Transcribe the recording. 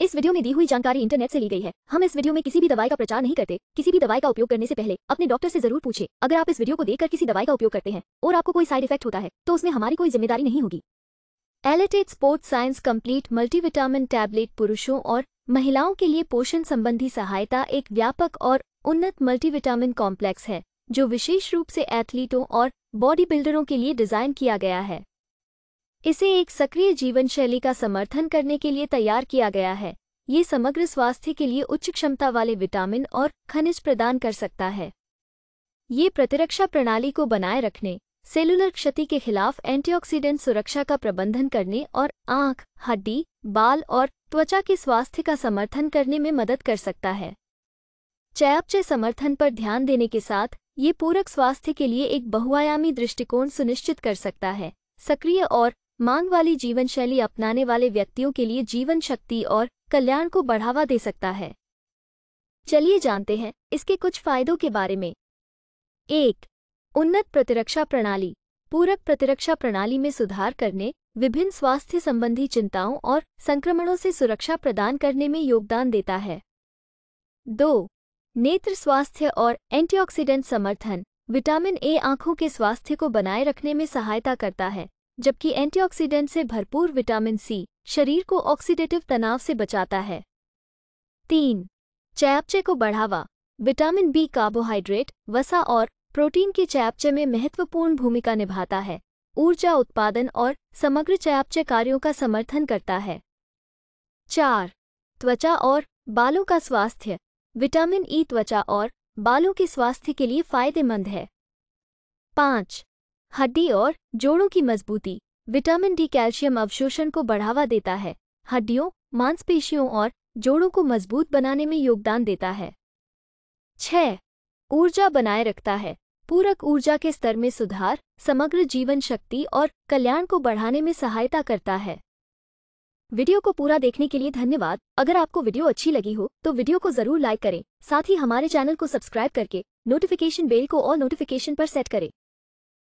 इस वीडियो में दी हुई जानकारी इंटरनेट से ली गई है हम इस वीडियो में किसी भी दवाई का प्रचार नहीं करते किसी भी दवाई का उपयोग करने से पहले अपने डॉक्टर से जरूर पूछे अगर आप इस वीडियो को देखकर किसी दवाई का उपयोग करते हैं और आपको कोई साइड इफेक्ट होता है तो उसमें हमारी कोई जिम्मेदारी नहीं होगी elated sports science complete multivitamin tablet पुरुषों और महिलाओं के लिए पोषण संबंधी सहायता एक व्यापक और उन्नत मल्टीविटामिन कॉम्प्लेक्स है जो विशेष रूप से एथलीटों और बॉडी बिल्डरों के लिए डिजाइन किया गया है इसे एक सक्रिय जीवन शैली का समर्थन करने के लिए तैयार किया गया है ये समग्र स्वास्थ्य के लिए उच्च क्षमता वाले विटामिन और खनिज प्रदान कर सकता है ये प्रतिरक्षा प्रणाली को बनाए रखने सेलुलर क्षति के खिलाफ एंटीऑक्सीडेंट सुरक्षा का प्रबंधन करने और आंख हड्डी बाल और त्वचा के स्वास्थ्य का समर्थन करने में मदद कर सकता है चयापचय समर्थन पर ध्यान देने के साथ ये पूरक स्वास्थ्य के लिए एक बहुआयामी दृष्टिकोण सुनिश्चित कर सकता है सक्रिय और मांग वाली जीवन शैली अपनाने वाले व्यक्तियों के लिए जीवन शक्ति और कल्याण को बढ़ावा दे सकता है चलिए जानते हैं इसके कुछ फायदों के बारे में एक उन्नत प्रतिरक्षा प्रणाली पूरक प्रतिरक्षा प्रणाली में सुधार करने विभिन्न स्वास्थ्य संबंधी चिंताओं और संक्रमणों से सुरक्षा प्रदान करने में योगदान देता है दो नेत्र स्वास्थ्य और एंटीऑक्सीडेंट समर्थन विटामिन ए आंखों के स्वास्थ्य को बनाए रखने में सहायता करता है जबकि एंटीऑक्सीडेंट से भरपूर विटामिन सी शरीर को ऑक्सीडेटिव तनाव से बचाता है तीन चयापचे को बढ़ावा विटामिन बी कार्बोहाइड्रेट वसा और प्रोटीन के चयापचे में महत्वपूर्ण भूमिका निभाता है ऊर्जा उत्पादन और समग्र चयापचे कार्यों का समर्थन करता है चार त्वचा और बालों का स्वास्थ्य विटामिन ई त्वचा और बालों के स्वास्थ्य के लिए फायदेमंद है पाँच हड्डी और जोड़ों की मजबूती विटामिन डी कैल्शियम अवशोषण को बढ़ावा देता है हड्डियों मांसपेशियों और जोड़ों को मजबूत बनाने में योगदान देता है छह ऊर्जा बनाए रखता है पूरक ऊर्जा के स्तर में सुधार समग्र जीवन शक्ति और कल्याण को बढ़ाने में सहायता करता है वीडियो को पूरा देखने के लिए धन्यवाद अगर आपको वीडियो अच्छी लगी हो तो वीडियो को जरूर लाइक करें साथ ही हमारे चैनल को सब्सक्राइब करके नोटिफिकेशन बेल को ऑल नोटिफिकेशन पर सेट करें